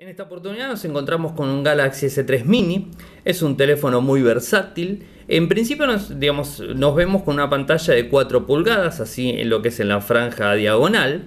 En esta oportunidad nos encontramos con un Galaxy S3 Mini, es un teléfono muy versátil, en principio nos, digamos, nos vemos con una pantalla de 4 pulgadas, así en lo que es en la franja diagonal,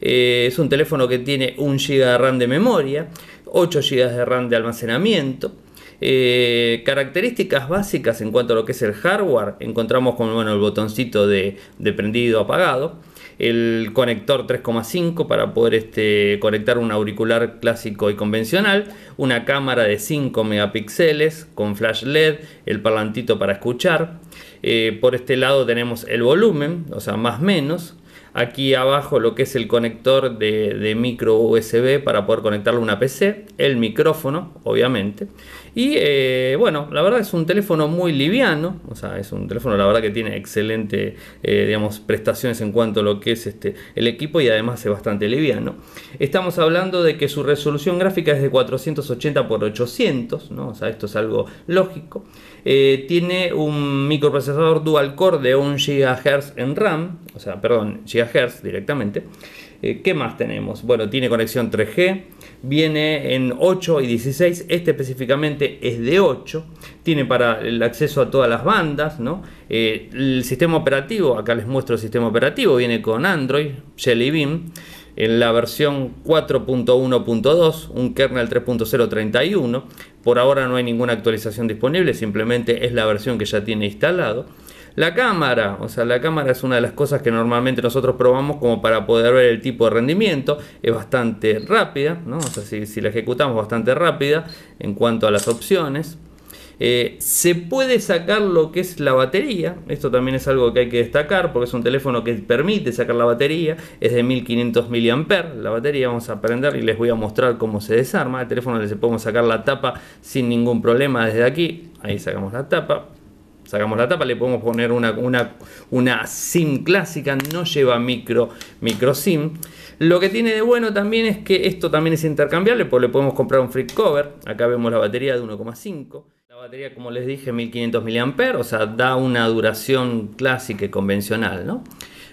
eh, es un teléfono que tiene 1 GB de RAM de memoria, 8 GB de RAM de almacenamiento, eh, características básicas en cuanto a lo que es el hardware, encontramos con bueno, el botoncito de, de prendido apagado, el conector 3,5 para poder este, conectar un auricular clásico y convencional, una cámara de 5 megapíxeles con flash LED, el parlantito para escuchar. Eh, por este lado tenemos el volumen, o sea, más menos, aquí abajo lo que es el conector de, micro USB para poder conectarlo a una PC, el micrófono, obviamente. Y eh, bueno, la verdad es un teléfono muy liviano, o sea, es un teléfono la verdad que tiene excelente, eh, digamos, prestaciones en cuanto a lo que es este, el equipo y además es bastante liviano. Estamos hablando de que su resolución gráfica es de 480 x 800, ¿no? O sea, esto es algo lógico. Eh, tiene un microprocesador dual core de 1 GHz en RAM, o sea, perdón, GHz hertz directamente. Eh, ¿Qué más tenemos? Bueno, tiene conexión 3G, viene en 8 y 16, este específicamente es de 8, tiene para el acceso a todas las bandas, ¿no? Eh, el sistema operativo, acá les muestro el sistema operativo, viene con Android, Jelly Bean, en la versión 4.1.2, un kernel 3.031, por ahora no hay ninguna actualización disponible, simplemente es la versión que ya tiene instalado. La cámara, o sea, la cámara es una de las cosas que normalmente nosotros probamos como para poder ver el tipo de rendimiento. Es bastante rápida, ¿no? O sea, si, la ejecutamos bastante rápida en cuanto a las opciones. Eh, se puede sacar lo que es la batería, esto también es algo que hay que destacar porque es un teléfono que permite sacar la batería, es de 1500 mAh la batería, vamos a aprender y les voy a mostrar cómo se desarma, el teléfono le podemos sacar la tapa sin ningún problema desde aquí, ahí sacamos la tapa, sacamos la tapa, le podemos poner una, una, SIM clásica, no lleva micro, micro SIM. Lo que tiene de bueno también es que esto también es intercambiable, le podemos comprar un free cover. Acá vemos la batería de 1,5. La batería, como les dije, 1500 mAh, o sea, da una duración clásica y convencional, ¿no?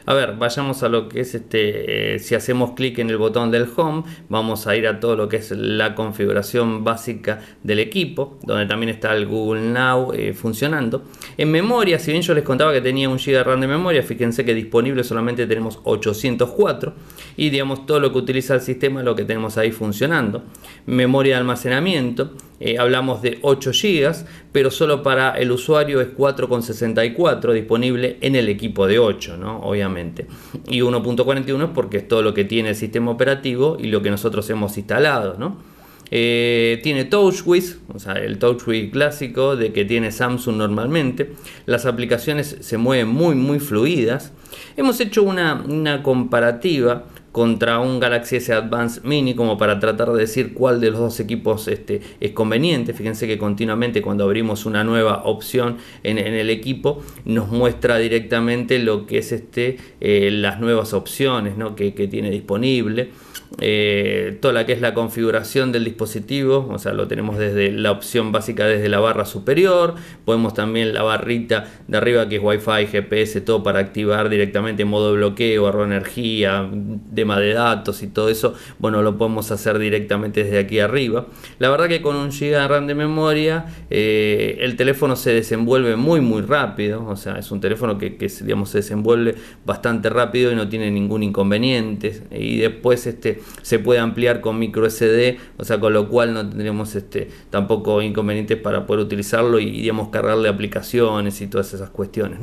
A ver, vayamos a lo que es este, eh, si hacemos clic en el botón del home, vamos a ir a todo lo que es la configuración básica del equipo, donde también está el Google Now eh, funcionando. En memoria, si bien yo les contaba que tenía un giga RAM de memoria, fíjense que disponible solamente tenemos 804 y digamos todo lo que utiliza el sistema, lo que tenemos ahí funcionando. Memoria de almacenamiento, eh, hablamos de 8 GB, pero solo para el usuario es 4,64 disponible en el equipo de 8, ¿no? obviamente. Y 1.41 porque es todo lo que tiene el sistema operativo y lo que nosotros hemos instalado. ¿no? Eh, tiene TouchWiz, o sea, el TouchWiz clásico de que tiene Samsung normalmente. Las aplicaciones se mueven muy, muy fluidas. Hemos hecho una, una comparativa contra un Galaxy S Advance Mini como para tratar de decir cuál de los dos equipos este, es conveniente. Fíjense que continuamente cuando abrimos una nueva opción en, el equipo nos muestra directamente lo que es este, eh, las nuevas opciones que tiene disponible eh, toda la que es la configuración del dispositivo, o sea, lo tenemos desde la opción básica desde la barra superior, podemos también la barrita de arriba que es Wi-Fi, GPS, todo para activar directamente modo bloqueo, ahorro energía, tema de datos y todo eso, bueno, lo podemos hacer directamente desde aquí arriba. La verdad que con un giga de RAM de memoria, eh, el teléfono se desenvuelve muy muy rápido, o sea, es un teléfono que, que digamos, se desenvuelve bastante rápido y no tiene ningún inconveniente. Y después este se puede ampliar con micro SD, o sea, con lo cual no tendríamos este, tampoco inconvenientes para poder utilizarlo y, digamos, cargarle aplicaciones y todas esas cuestiones,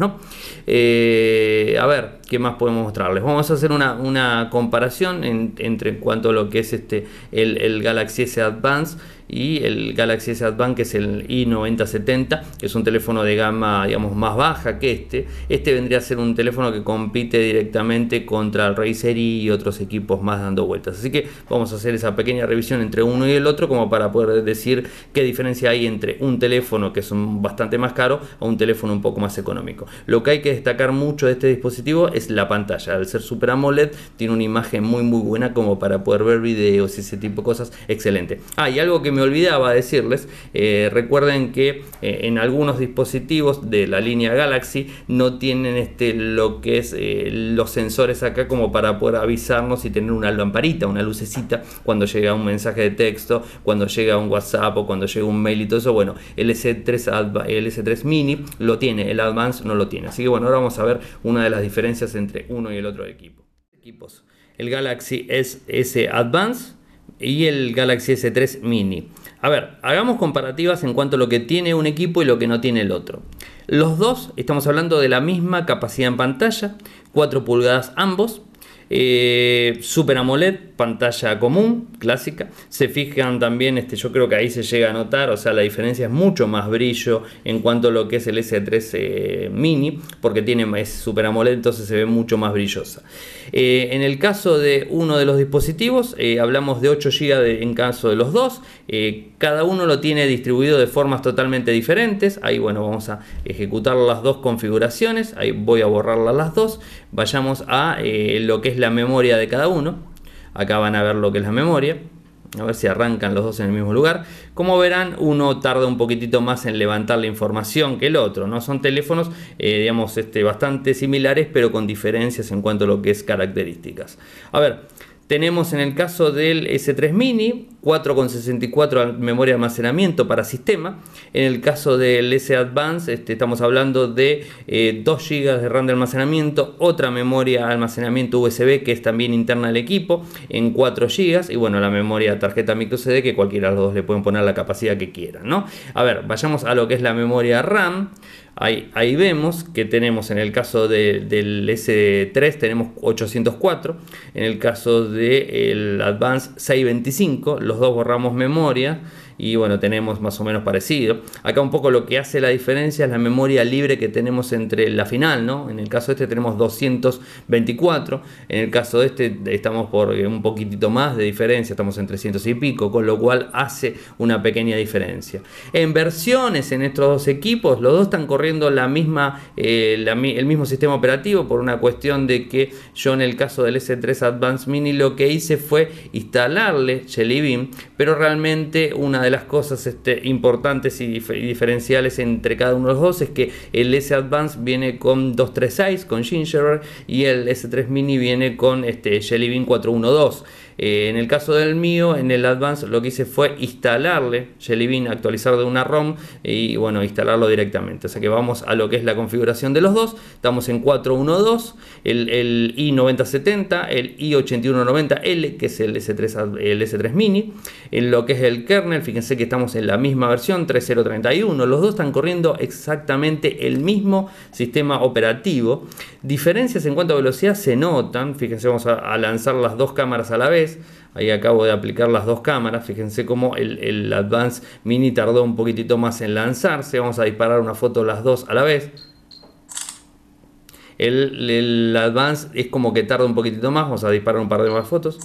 eh, a ver, ¿qué más podemos mostrarles? Vamos a hacer una, una comparación en, cuanto a lo que es este, el, Galaxy S Advance y el Galaxy S Advance que es el i9070 que es un teléfono de gama digamos más baja que este este vendría a ser un teléfono que compite directamente contra el Razer y otros equipos más dando vueltas Así que vamos a hacer esa pequeña revisión entre uno y el otro como para poder decir qué diferencia hay entre un teléfono que es bastante más caro o un teléfono un poco más económico. Lo que hay que destacar mucho de este dispositivo es la pantalla. Al ser Super AMOLED tiene una imagen muy muy buena como para poder ver videos y ese tipo de cosas. Excelente. Ah, y algo que me olvidaba decirles, eh, recuerden que eh, en algunos dispositivos de la línea Galaxy no tienen este, lo que es eh, los sensores acá como para poder avisarnos y tener una lamparita una lucecita cuando llega un mensaje de texto, cuando llega un WhatsApp o cuando llega un mail y todo eso. Bueno, el S3, 3 Mini lo tiene, el Advance no lo tiene. Así que bueno, ahora vamos a ver una de las diferencias entre uno y el otro equipo. Equipos. El Galaxy S Advance y el Galaxy S3 Mini. A ver, hagamos comparativas en cuanto a lo que tiene un equipo y lo que no tiene el otro. Los dos estamos hablando de la misma capacidad en pantalla, 4 pulgadas ambos, eh, Super AMOLED, pantalla común, clásica. Se fijan también, este, yo creo que ahí se llega a notar, o sea, la diferencia es mucho más brillo en cuanto a lo que es el S3 eh, Mini, porque tiene, es Super AMOLED, entonces se ve mucho más brillosa. Eh, en el caso de uno de los dispositivos, hablamos de 8 GB en caso de los dos. cada uno lo tiene distribuido de formas totalmente diferentes. Ahí, bueno, vamos a ejecutar las dos configuraciones. Ahí voy a borrar las dos. Vayamos a lo que es la memoria de cada uno. Acá van a ver lo que es la memoria. A ver si arrancan los dos en el mismo lugar. Como verán, uno tarda un poquitito más en levantar la información que el otro. ¿no? Son teléfonos, eh, digamos, este, bastante similares, pero con diferencias en cuanto a lo que es características. A ver, tenemos en el caso del S3 Mini 4,64 de memoria almacenamiento para sistema. En el caso del S Advance este, estamos hablando de 2 eh, GB de RAM de almacenamiento, otra memoria almacenamiento USB que es también interna del equipo en 4 GB y bueno, la memoria tarjeta micro CD que cualquiera de los dos le pueden poner la capacidad que quieran, ¿no? A ver, vayamos a lo que es la memoria RAM. Ahí, vemos que tenemos en el caso del S3 tenemos 804, en el caso del Advance 625 los dos borramos memoria y bueno, tenemos más o menos parecido. Acá un poco lo que hace la diferencia es la memoria libre que tenemos entre la final, ¿no? En el caso de este tenemos 224, en el caso de este estamos por eh, un poquitito más de diferencia, estamos en 300 y pico, con lo cual hace una pequeña diferencia. En versiones en estos dos equipos, los dos están corriendo la misma, eh, el mismo sistema operativo por una cuestión de que yo en el caso del S3 Advanced Mini lo que hice fue instalarle Jelly Bean, pero realmente una de de las cosas este, importantes y, diferenciales entre cada uno de los dos es que el S Advance viene con 236, con Gingerbread, y el S3 Mini viene con este, Jelly Bean 412. Eh, en el caso del mío, en el Advance, lo que hice fue instalarle Jelly Bean, actualizar de una ROM y bueno, instalarlo directamente. O sea que vamos a lo que es la configuración de los dos. Estamos en 412, el, i9070, el i8190L, que es el S3, el S3 Mini, en lo que es el kernel, fíjense que estamos en la misma versión 3031. Los dos están corriendo exactamente el mismo sistema operativo. Diferencias en cuanto a velocidad se notan. Fíjense, vamos a lanzar las dos cámaras a la vez Ahí acabo de aplicar las dos cámaras. Fíjense cómo el, Advance Mini tardó un poquitito más en lanzarse. Vamos a disparar una foto las dos a la vez. El, Advance es como que tarda un poquitito más. Vamos a disparar un par de más fotos.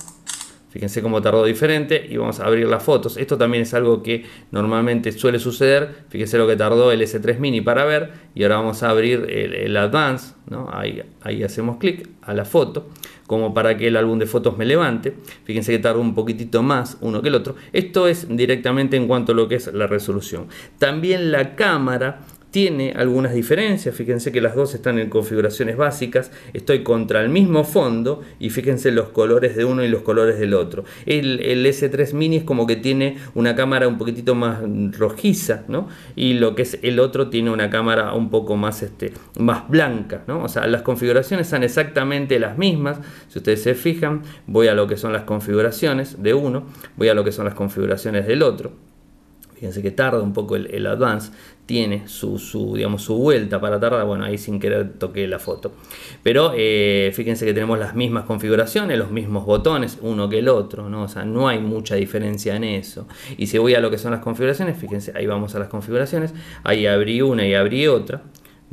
Fíjense cómo tardó diferente y vamos a abrir las fotos. Esto también es algo que normalmente suele suceder. Fíjense lo que tardó el S3 Mini para ver. Y ahora vamos a abrir el, Advance. ¿no? ahí hacemos clic a la foto como para que el álbum de fotos me levante. Fíjense que tarda un poquitito más uno que el otro. Esto es directamente en cuanto a lo que es la resolución. También la cámara tiene algunas diferencias, fíjense que las dos están en configuraciones básicas, estoy contra el mismo fondo y fíjense los colores de uno y los colores del otro. El, S3 Mini es como que tiene una cámara un poquitito más rojiza, ¿no? Y lo que es el otro tiene una cámara un poco más, este, más blanca, ¿no? O sea, las configuraciones son exactamente las mismas, si ustedes se fijan, voy a lo que son las configuraciones de uno, voy a lo que son las configuraciones del otro fíjense que tarda un poco el, advance, tiene su, su, digamos, su vuelta para tardar, bueno, ahí sin querer toqué la foto. Pero eh, fíjense que tenemos las mismas configuraciones, los mismos botones, uno que el otro, ¿no? O sea, no hay mucha diferencia en eso. Y si voy a lo que son las configuraciones, fíjense, ahí vamos a las configuraciones, ahí abrí una y abrí otra,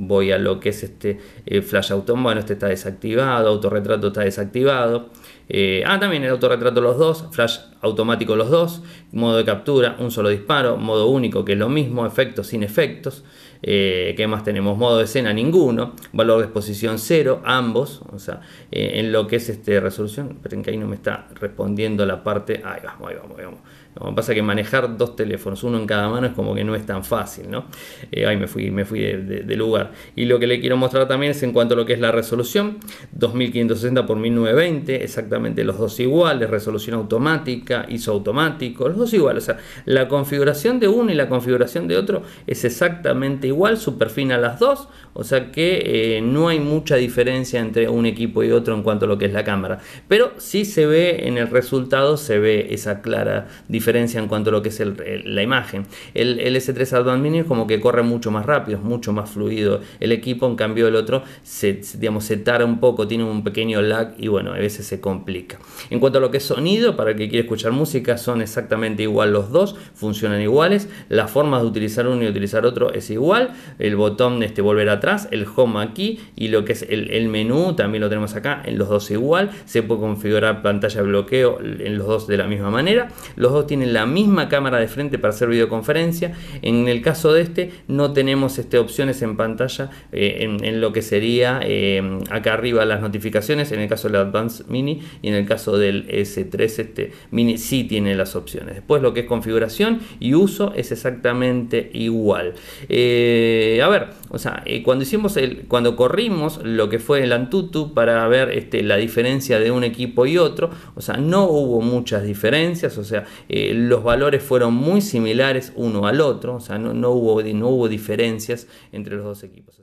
voy a lo que es este eh, flash automático, bueno, este está desactivado, autorretrato está desactivado. Eh, ah, también el autorretrato los dos, flash automático los dos, modo de captura, un solo disparo, modo único que es lo mismo, efectos sin efectos. Eh, ¿Qué más tenemos? Modo de escena, ninguno. Valor de exposición, cero, ambos. O sea, en lo que es este resolución. Esperen que ahí no me está respondiendo la parte. Ahí vamos, ahí vamos, ahí vamos. Lo que pasa es que manejar dos teléfonos, uno en cada mano, es como que no es tan fácil, ¿no? Eh, ahí me fui, me fui de, lugar. Y lo que le quiero mostrar también es en cuanto a lo que es la resolución, 2560 x 1920, exactamente los dos iguales, resolución automática, ISO automático, los dos iguales. O sea, la configuración de uno y la configuración de otro es exactamente igual, super fina las dos, o sea que eh, no hay mucha diferencia entre un equipo y otro en cuanto a lo que es la cámara. Pero sí se ve en el resultado, se ve esa clara diferencia diferencia en cuanto a lo que es la imagen. El, S3 Advanced Mini es como que corre mucho más rápido, es mucho más fluido. El equipo, en cambio, el otro se, digamos, se tara un poco, tiene un pequeño lag y bueno, a veces se complica. En cuanto a lo que es sonido, para el que quiere escuchar música, son exactamente igual los dos, funcionan iguales. las formas de utilizar uno y utilizar otro es igual. El botón de este volver atrás, el home aquí y lo que es el, el menú también lo tenemos acá, en los dos igual. Se puede configurar pantalla de bloqueo en los dos de la misma manera. Los dos tienen la misma cámara de frente para hacer videoconferencia. En el caso de este no tenemos este, opciones en pantalla eh, en, lo que sería eh, acá arriba las notificaciones. En el caso del Advanced Mini y en el caso del S3 este Mini sí tiene las opciones. Después lo que es configuración y uso es exactamente igual. Eh, a ver, o sea, cuando hicimos el, cuando corrimos lo que fue el Antutu para ver este, la diferencia de un equipo y otro, o sea, no hubo muchas diferencias, o sea, eh, los valores fueron muy similares uno al otro, o sea, no, no, hubo, no hubo diferencias entre los dos equipos.